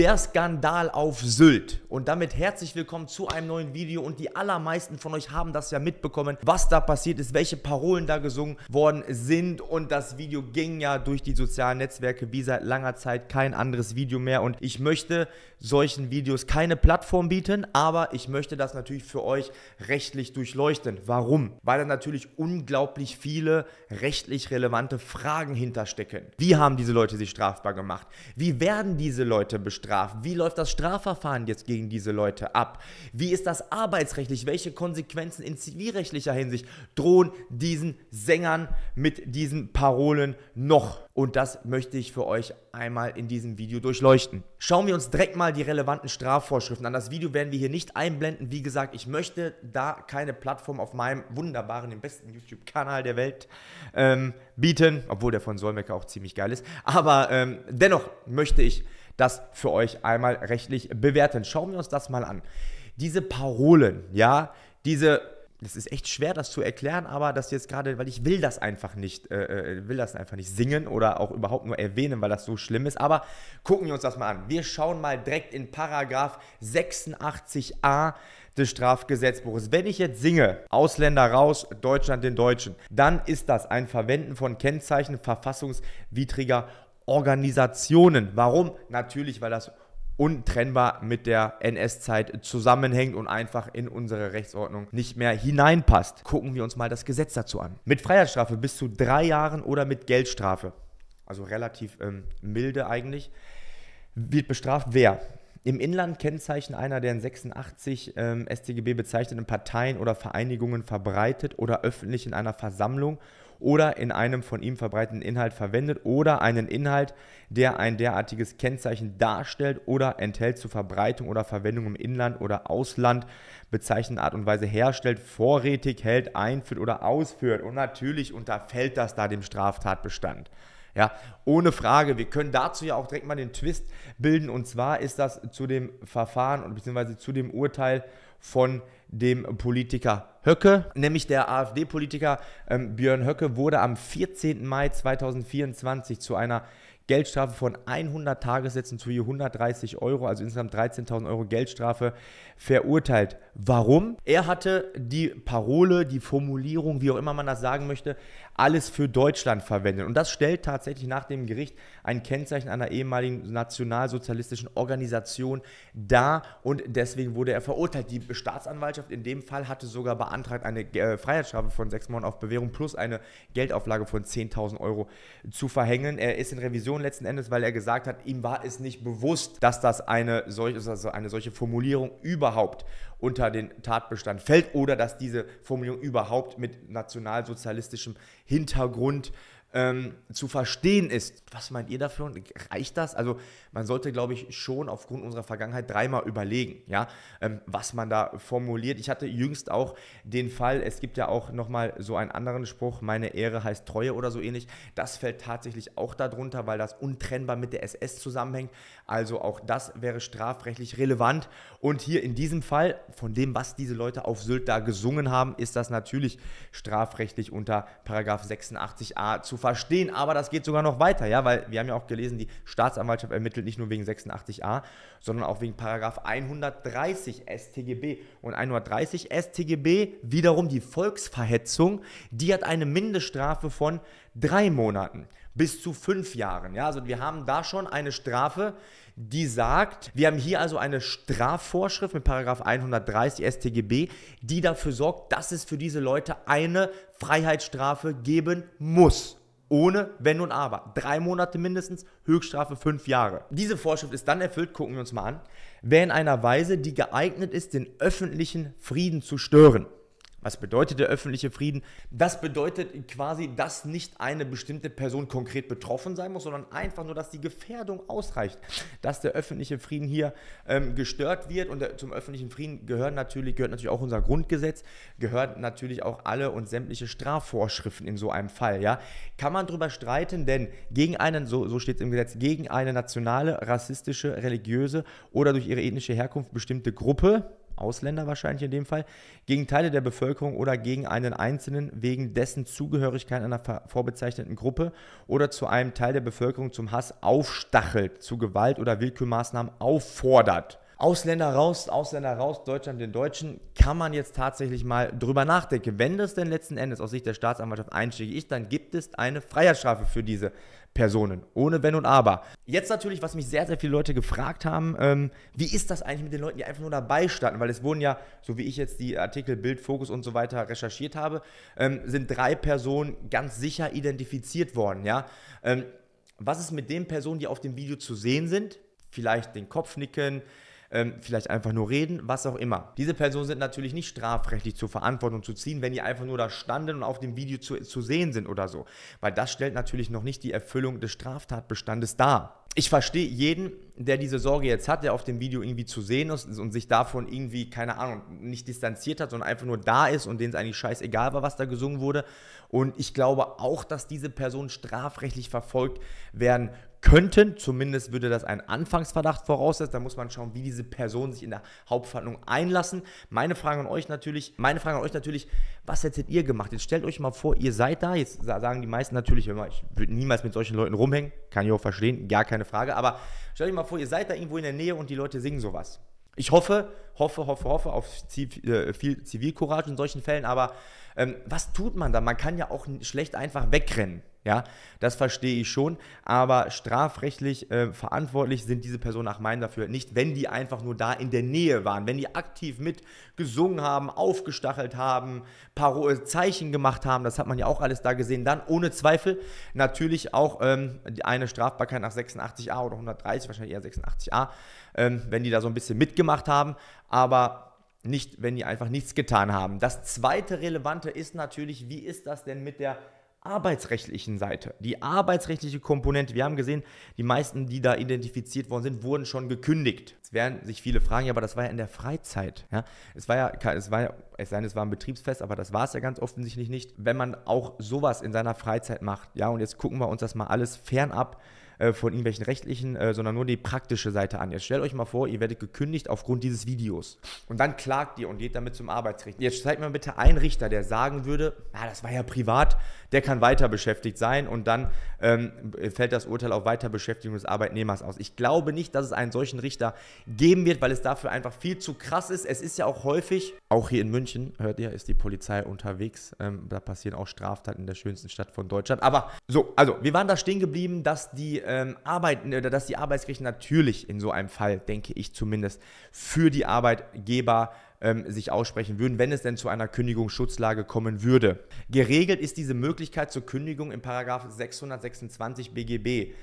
Der Skandal auf Sylt. Und damit herzlich willkommen zu einem neuen Video. Und die allermeisten von euch haben das ja mitbekommen, was da passiert ist, welche Parolen da gesungen worden sind. Und das Video ging ja durch die sozialen Netzwerke wie seit langer Zeit kein anderes Video mehr. Und ich möchte solchen Videos keine Plattform bieten, aber ich möchte das natürlich für euch rechtlich durchleuchten. Warum? Weil da natürlich unglaublich viele rechtlich relevante Fragen hinterstecken. Wie haben diese Leute sich strafbar gemacht? Wie werden diese Leute bestraft? bestraft? Wie läuft das Strafverfahren jetzt gegen diese Leute ab? Wie ist das arbeitsrechtlich? Welche Konsequenzen in zivilrechtlicher Hinsicht drohen diesen Sängern mit diesen Parolen noch? Und das möchte ich für euch einmal in diesem Video durchleuchten. Schauen wir uns direkt mal die relevanten Strafvorschriften an. Das Video werden wir hier nicht einblenden. Wie gesagt, ich möchte da keine Plattform auf meinem wunderbaren, dem besten YouTube-Kanal der Welt ähm, bieten, obwohl der von Solmecker auch ziemlich geil ist. Aber ähm, dennoch möchte ich das für euch einmal rechtlich bewerten. Schauen wir uns das mal an. Diese Parolen, ja, diese das ist echt schwer, das zu erklären, aber das jetzt gerade, weil ich will das einfach nicht, äh, äh will das einfach nicht singen oder auch überhaupt nur erwähnen, weil das so schlimm ist. Aber gucken wir uns das mal an. Wir schauen mal direkt in Paragraph 86a des Strafgesetzbuches. Wenn ich jetzt singe, Ausländer raus, Deutschland den Deutschen, dann ist das ein Verwenden von Kennzeichen verfassungswidriger Organisationen. Warum? Natürlich, weil das untrennbar mit der NS-Zeit zusammenhängt und einfach in unsere Rechtsordnung nicht mehr hineinpasst. Gucken wir uns mal das Gesetz dazu an. Mit Freiheitsstrafe bis zu drei Jahren oder mit Geldstrafe, also relativ ähm, milde eigentlich, wird bestraft wer im Inland Kennzeichen einer der in 86 ähm, StGB bezeichneten Parteien oder Vereinigungen verbreitet oder öffentlich in einer Versammlung oder in einem von ihm verbreiteten Inhalt verwendet oder einen Inhalt, der ein derartiges Kennzeichen darstellt oder enthält zur Verbreitung oder Verwendung im Inland oder Ausland bezeichnende Art und Weise herstellt, vorrätig hält, einführt oder ausführt. Und natürlich unterfällt das da dem Straftatbestand. Ja, ohne Frage. Wir können dazu ja auch direkt mal den Twist bilden. Und zwar ist das zu dem Verfahren und beziehungsweise zu dem Urteil von dem Politiker Höcke, nämlich der AfD-Politiker ähm, Björn Höcke wurde am 14. Mai 2024 zu einer Geldstrafe von 100 Tagessätzen zu je 130 Euro, also insgesamt 13.000 Euro Geldstrafe, verurteilt Warum? Er hatte die Parole, die Formulierung, wie auch immer man das sagen möchte, alles für Deutschland verwendet. Und das stellt tatsächlich nach dem Gericht ein Kennzeichen einer ehemaligen nationalsozialistischen Organisation dar. Und deswegen wurde er verurteilt. Die Staatsanwaltschaft in dem Fall hatte sogar beantragt, eine äh, Freiheitsstrafe von sechs Monaten auf Bewährung plus eine Geldauflage von 10.000 Euro zu verhängen. Er ist in Revision letzten Endes, weil er gesagt hat, ihm war es nicht bewusst, dass das eine, solch, also eine solche Formulierung überhaupt unter unter den Tatbestand fällt oder dass diese Formulierung überhaupt mit nationalsozialistischem Hintergrund ähm, zu verstehen ist. Was meint ihr dafür? Reicht das? Also man sollte, glaube ich, schon aufgrund unserer Vergangenheit dreimal überlegen, ja, ähm, was man da formuliert. Ich hatte jüngst auch den Fall, es gibt ja auch nochmal so einen anderen Spruch, meine Ehre heißt Treue oder so ähnlich. Das fällt tatsächlich auch darunter, weil das untrennbar mit der SS zusammenhängt. Also auch das wäre strafrechtlich relevant. Und hier in diesem Fall, von dem, was diese Leute auf Sylt da gesungen haben, ist das natürlich strafrechtlich unter Paragraph 86a zu verstehen. Aber das geht sogar noch weiter, ja, weil wir haben ja auch gelesen, die Staatsanwaltschaft ermittelt nicht nur wegen 86a, sondern auch wegen Paragraph 130 StGB. Und 130 StGB, wiederum die Volksverhetzung, die hat eine Mindeststrafe von drei Monaten bis zu fünf Jahren. Ja, also wir haben da schon eine Strafe, die sagt, wir haben hier also eine Strafvorschrift mit Paragraph 130 StGB, die dafür sorgt, dass es für diese Leute eine Freiheitsstrafe geben muss. Ohne Wenn und Aber. Drei Monate mindestens, Höchststrafe fünf Jahre. Diese Vorschrift ist dann erfüllt, gucken wir uns mal an, wer in einer Weise, die geeignet ist, den öffentlichen Frieden zu stören. Was bedeutet der öffentliche Frieden? Das bedeutet quasi, dass nicht eine bestimmte Person konkret betroffen sein muss, sondern einfach nur, dass die Gefährdung ausreicht, dass der öffentliche Frieden hier ähm, gestört wird. Und der, äh, zum öffentlichen Frieden gehören natürlich, gehört natürlich auch unser Grundgesetz, gehört natürlich auch alle und sämtliche Strafvorschriften in so einem Fall. Ja? Kann man darüber streiten, denn gegen einen, so, so steht es im Gesetz, gegen eine nationale, rassistische, religiöse oder durch ihre ethnische Herkunft bestimmte Gruppe, Ausländer wahrscheinlich in dem Fall, gegen Teile der Bevölkerung oder gegen einen Einzelnen wegen dessen Zugehörigkeit einer vorbezeichneten Gruppe oder zu einem Teil der Bevölkerung zum Hass aufstachelt, zu Gewalt oder Willkürmaßnahmen auffordert Ausländer raus, Ausländer raus, Deutschland den Deutschen, kann man jetzt tatsächlich mal drüber nachdenken. Wenn das denn letzten Endes aus Sicht der Staatsanwaltschaft einschlägig ist, dann gibt es eine Freiheitsstrafe für diese Personen. Ohne Wenn und Aber. Jetzt natürlich, was mich sehr, sehr viele Leute gefragt haben, ähm, wie ist das eigentlich mit den Leuten, die einfach nur dabei standen? Weil es wurden ja, so wie ich jetzt die Artikel Bild, Fokus und so weiter recherchiert habe, ähm, sind drei Personen ganz sicher identifiziert worden. Ja? Ähm, was ist mit den Personen, die auf dem Video zu sehen sind? Vielleicht den Kopf nicken, ähm, vielleicht einfach nur reden, was auch immer. Diese Personen sind natürlich nicht strafrechtlich zur Verantwortung zu ziehen, wenn die einfach nur da standen und auf dem Video zu, zu sehen sind oder so. Weil das stellt natürlich noch nicht die Erfüllung des Straftatbestandes dar ich verstehe jeden, der diese Sorge jetzt hat, der auf dem Video irgendwie zu sehen ist und sich davon irgendwie, keine Ahnung, nicht distanziert hat, sondern einfach nur da ist und denen es eigentlich scheißegal war, was da gesungen wurde. Und ich glaube auch, dass diese Personen strafrechtlich verfolgt werden könnten. Zumindest würde das einen Anfangsverdacht voraussetzen. Da muss man schauen, wie diese Personen sich in der Hauptverhandlung einlassen. Meine Frage an euch natürlich, meine Frage an euch natürlich, was hättet ihr gemacht? Jetzt stellt euch mal vor, ihr seid da. Jetzt sagen die meisten natürlich immer, ich würde niemals mit solchen Leuten rumhängen. Kann ich auch verstehen, gar keine Frage. Aber stellt euch mal vor, ihr seid da irgendwo in der Nähe und die Leute singen sowas. Ich hoffe, hoffe, hoffe, hoffe auf äh, viel Zivilcourage in solchen Fällen, aber ähm, was tut man da? Man kann ja auch schlecht einfach wegrennen. Ja, das verstehe ich schon, aber strafrechtlich äh, verantwortlich sind diese Personen nach meinem dafür nicht, wenn die einfach nur da in der Nähe waren, wenn die aktiv mit gesungen haben, aufgestachelt haben, Paro äh, Zeichen gemacht haben, das hat man ja auch alles da gesehen, dann ohne Zweifel natürlich auch ähm, eine Strafbarkeit nach 86a oder 130, wahrscheinlich eher 86a, ähm, wenn die da so ein bisschen mitgemacht haben, aber nicht, wenn die einfach nichts getan haben. Das zweite Relevante ist natürlich, wie ist das denn mit der arbeitsrechtlichen Seite? Die arbeitsrechtliche Komponente, wir haben gesehen, die meisten, die da identifiziert worden sind, wurden schon gekündigt. Es werden sich viele fragen, ja, aber das war ja in der Freizeit. Ja? Es war ja, es war ja, es sei denn, es war ein Betriebsfest, aber das war es ja ganz offensichtlich nicht. Wenn man auch sowas in seiner Freizeit macht, ja, und jetzt gucken wir uns das mal alles fernab äh, von irgendwelchen rechtlichen, äh, sondern nur die praktische Seite an. Jetzt stellt euch mal vor, ihr werdet gekündigt aufgrund dieses Videos. Und dann klagt ihr und geht damit zum Arbeitsgericht. Jetzt zeigt mir bitte einen Richter, der sagen würde, ah, das war ja privat, der kann weiter beschäftigt sein und dann ähm, fällt das Urteil auf Weiterbeschäftigung des Arbeitnehmers aus. Ich glaube nicht, dass es einen solchen Richter geben wird, weil es dafür einfach viel zu krass ist. Es ist ja auch häufig, auch hier in München, hört ihr, ist die Polizei unterwegs. Ähm, da passieren auch Straftaten in der schönsten Stadt von Deutschland. Aber so, also wir waren da stehen geblieben, dass die ähm, Arbeiten äh, oder dass die Arbeitsgerichte natürlich in so einem Fall, denke ich zumindest, für die Arbeitgeber ähm, sich aussprechen würden, wenn es denn zu einer Kündigungsschutzlage kommen würde. Geregelt ist diese Möglichkeit zur Kündigung im 626 BGB.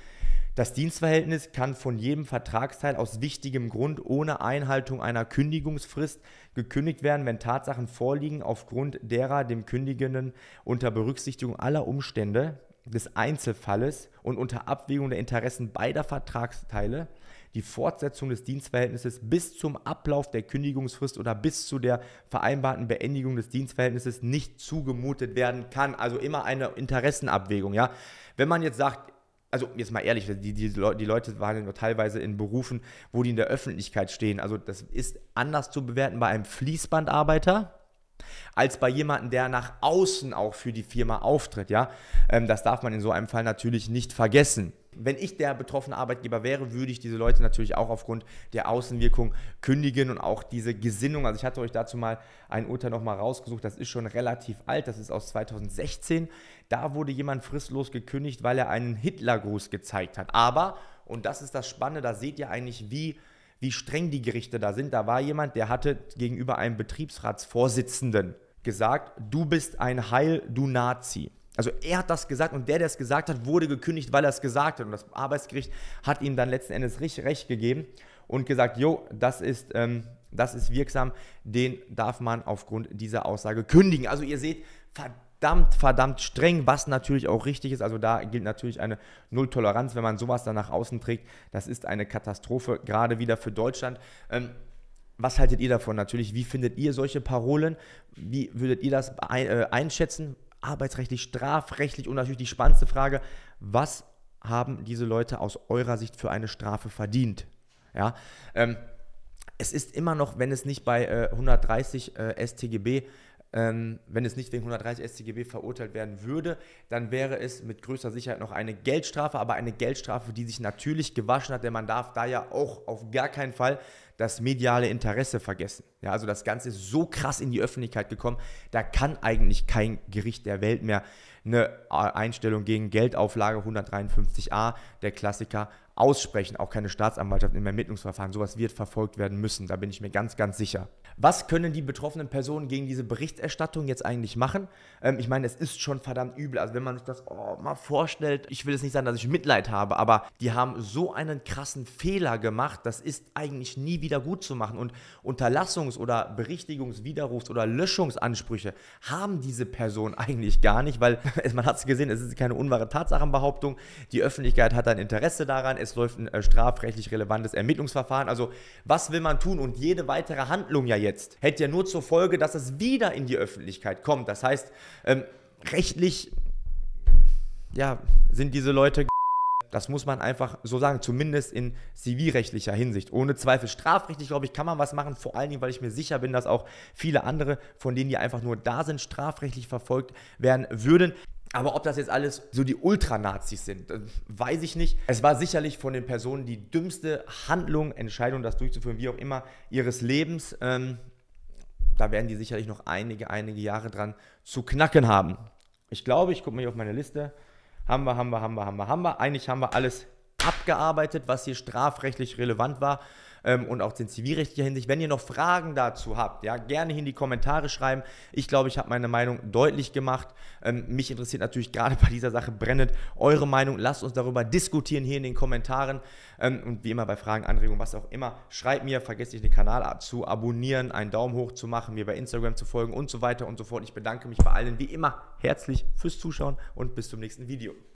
Das Dienstverhältnis kann von jedem Vertragsteil aus wichtigem Grund ohne Einhaltung einer Kündigungsfrist gekündigt werden, wenn Tatsachen vorliegen, aufgrund derer dem Kündigenden unter Berücksichtigung aller Umstände des Einzelfalles und unter Abwägung der Interessen beider Vertragsteile die Fortsetzung des Dienstverhältnisses bis zum Ablauf der Kündigungsfrist oder bis zu der vereinbarten Beendigung des Dienstverhältnisses nicht zugemutet werden kann. Also immer eine Interessenabwägung, ja. Wenn man jetzt sagt, also jetzt mal ehrlich, die, die, die Leute waren ja nur teilweise in Berufen, wo die in der Öffentlichkeit stehen. Also das ist anders zu bewerten bei einem Fließbandarbeiter, als bei jemandem, der nach außen auch für die Firma auftritt. Ja? Ähm, das darf man in so einem Fall natürlich nicht vergessen. Wenn ich der betroffene Arbeitgeber wäre, würde ich diese Leute natürlich auch aufgrund der Außenwirkung kündigen und auch diese Gesinnung. Also ich hatte euch dazu mal ein Urteil nochmal rausgesucht, das ist schon relativ alt, das ist aus 2016. Da wurde jemand fristlos gekündigt, weil er einen Hitlergruß gezeigt hat. Aber, und das ist das Spannende, da seht ihr eigentlich, wie wie streng die Gerichte da sind. Da war jemand, der hatte gegenüber einem Betriebsratsvorsitzenden gesagt, du bist ein Heil, du Nazi. Also er hat das gesagt und der, der es gesagt hat, wurde gekündigt, weil er es gesagt hat. Und das Arbeitsgericht hat ihm dann letzten Endes recht, gegeben und gesagt, jo, das ist, ähm, das ist wirksam, den darf man aufgrund dieser Aussage kündigen. Also ihr seht, verdammt verdammt, verdammt streng, was natürlich auch richtig ist. Also da gilt natürlich eine Nulltoleranz, wenn man sowas dann nach außen trägt. Das ist eine Katastrophe, gerade wieder für Deutschland. Ähm, was haltet ihr davon natürlich? Wie findet ihr solche Parolen? Wie würdet ihr das äh, einschätzen? Arbeitsrechtlich, strafrechtlich und natürlich die spannendste Frage, was haben diese Leute aus eurer Sicht für eine Strafe verdient? Ja, ähm, es ist immer noch, wenn es nicht bei äh, 130 äh, STGB ähm, wenn es nicht wegen 130 StGB verurteilt werden würde, dann wäre es mit größter Sicherheit noch eine Geldstrafe, aber eine Geldstrafe, die sich natürlich gewaschen hat, denn man darf da ja auch auf gar keinen Fall das mediale Interesse vergessen. Ja, also das Ganze ist so krass in die Öffentlichkeit gekommen, da kann eigentlich kein Gericht der Welt mehr eine Einstellung gegen Geldauflage 153a, der Klassiker, aussprechen. Auch keine Staatsanwaltschaft im Ermittlungsverfahren. Sowas wird verfolgt werden müssen, da bin ich mir ganz, ganz sicher. Was können die betroffenen Personen gegen diese Berichterstattung jetzt eigentlich machen? Ähm, ich meine, es ist schon verdammt übel. Also wenn man sich das oh, mal vorstellt, ich will jetzt nicht sagen, dass ich Mitleid habe, aber die haben so einen krassen Fehler gemacht, das ist eigentlich nie wieder gut zu machen. Und Unterlassungs- oder Berichtigungswiderrufs- oder Löschungsansprüche haben diese Personen eigentlich gar nicht, weil man hat es gesehen, es ist keine unwahre Tatsachenbehauptung. Die Öffentlichkeit hat ein Interesse daran, es läuft ein äh, strafrechtlich relevantes Ermittlungsverfahren. Also was will man tun? Und jede weitere Handlung ja jetzt jetzt hätte ja nur zur Folge, dass es wieder in die Öffentlichkeit kommt. Das heißt, ähm, rechtlich ja, sind diese Leute das muss man einfach so sagen, zumindest in zivilrechtlicher Hinsicht. Ohne Zweifel strafrechtlich, glaube ich, kann man was machen, vor allen Dingen, weil ich mir sicher bin, dass auch viele andere, von denen die einfach nur da sind, strafrechtlich verfolgt werden würden. Aber ob das jetzt alles so die Ultranazis sind, äh, weiß ich nicht. Es war sicherlich von den Personen die dümmste Handlung, Entscheidung, das durchzuführen, wie auch immer, ihres Lebens. Ähm, da werden die sicherlich noch einige, einige Jahre dran zu knacken haben. Ich glaube, ich gucke mal hier auf meine Liste. Haben wir, haben wir, haben wir, haben wir, haben wir. Eigentlich haben wir alles abgearbeitet, was hier strafrechtlich relevant war ähm, und auch in zivilrechtlicher Hinsicht. Wenn ihr noch Fragen dazu habt, ja, gerne in die Kommentare schreiben. Ich glaube, ich habe meine Meinung deutlich gemacht. Ähm, mich interessiert natürlich gerade bei dieser Sache brennend eure Meinung. Lasst uns darüber diskutieren hier in den Kommentaren. Ähm, und wie immer bei Fragen, Anregungen, was auch immer, schreibt mir, vergesst nicht den Kanal zu abonnieren, einen Daumen hoch zu machen, mir bei Instagram zu folgen und so weiter und so fort. Ich bedanke mich bei allen wie immer herzlich fürs Zuschauen und bis zum nächsten Video.